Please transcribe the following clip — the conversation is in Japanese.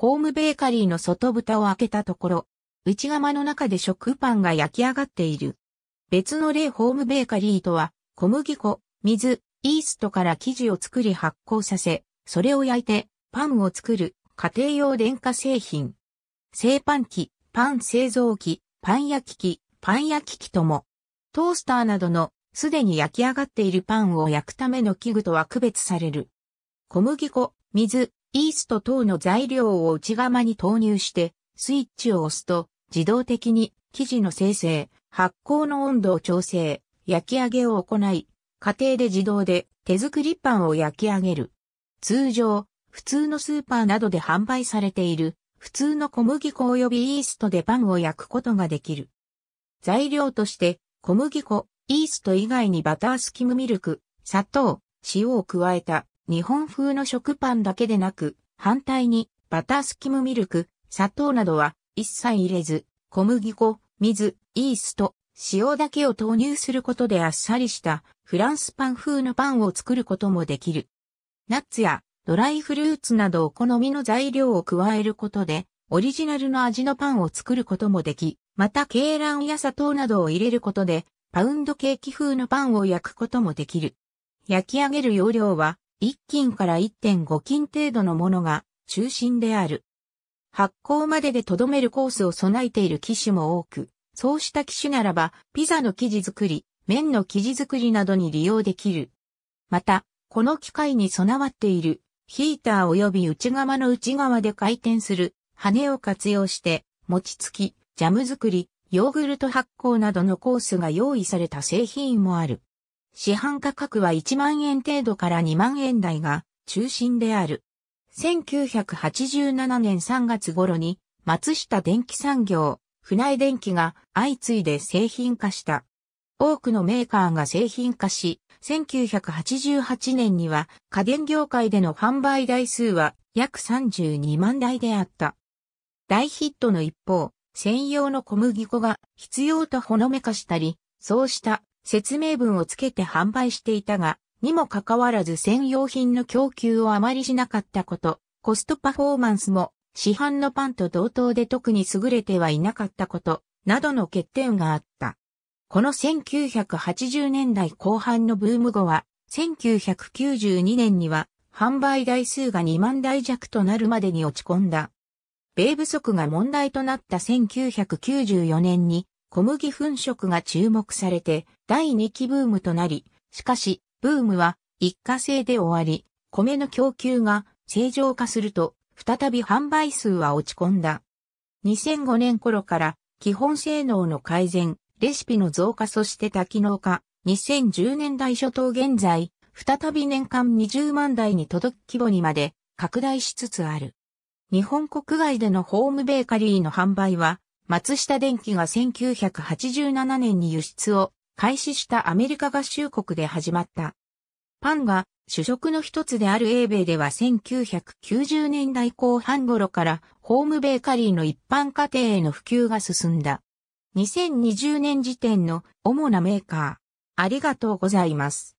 ホームベーカリーの外蓋を開けたところ、内釜の中で食パンが焼き上がっている。別の例ホームベーカリーとは、小麦粉、水、イーストから生地を作り発酵させ、それを焼いてパンを作る家庭用電化製品。製パン機、パン製造機、パン焼き機、パン焼き機とも、トースターなどのすでに焼き上がっているパンを焼くための器具とは区別される。小麦粉、水、イースト等の材料を内釜に投入して、スイッチを押すと、自動的に生地の生成、発酵の温度を調整、焼き上げを行い、家庭で自動で手作りパンを焼き上げる。通常、普通のスーパーなどで販売されている、普通の小麦粉及びイーストでパンを焼くことができる。材料として、小麦粉、イースト以外にバタースキムミルク、砂糖、塩を加えた日本風の食パンだけでなく、反対に、バタースキムミルク、砂糖などは一切入れず、小麦粉、水、イースト、塩だけを投入することであっさりしたフランスパン風のパンを作ることもできる。ナッツやドライフルーツなどお好みの材料を加えることで、オリジナルの味のパンを作ることもでき、また鶏卵や砂糖などを入れることで、パウンドケーキ風のパンを焼くこともできる。焼き上げる容量は、1斤から1.5斤程度のものが中心である。発酵まででとどめるコースを備えている機種も多く、そうした機種ならば、ピザの生地作り、麺の生地作りなどに利用できる。また、この機械に備わっている、ヒーター及び内釜の内側で回転する、羽を活用して、餅つき、ジャム作り、ヨーグルト発酵などのコースが用意された製品もある。市販価格は1万円程度から2万円台が中心である。1987年3月頃に松下電機産業、船井電機が相次いで製品化した。多くのメーカーが製品化し、1988年には家電業界での販売台数は約32万台であった。大ヒットの一方、専用の小麦粉が必要とほのめかしたり、そうした説明文をつけて販売していたが、にもかかわらず専用品の供給をあまりしなかったこと、コストパフォーマンスも市販のパンと同等で特に優れてはいなかったこと、などの欠点があった。この1980年代後半のブーム後は、1992年には販売台数が2万台弱となるまでに落ち込んだ。米不足が問題となった1994年に小麦粉食が注目されて第2期ブームとなり、しかし、ブームは一過性で終わり、米の供給が正常化すると、再び販売数は落ち込んだ。2005年頃から基本性能の改善、レシピの増加そして多機能化、2010年代初頭現在、再び年間20万台に届く規模にまで拡大しつつある。日本国外でのホームベーカリーの販売は松下電器が1987年に輸出を開始したアメリカ合衆国で始まった。パンが主食の一つである英米では1990年代後半頃からホームベーカリーの一般家庭への普及が進んだ。2020年時点の主なメーカー。ありがとうございます。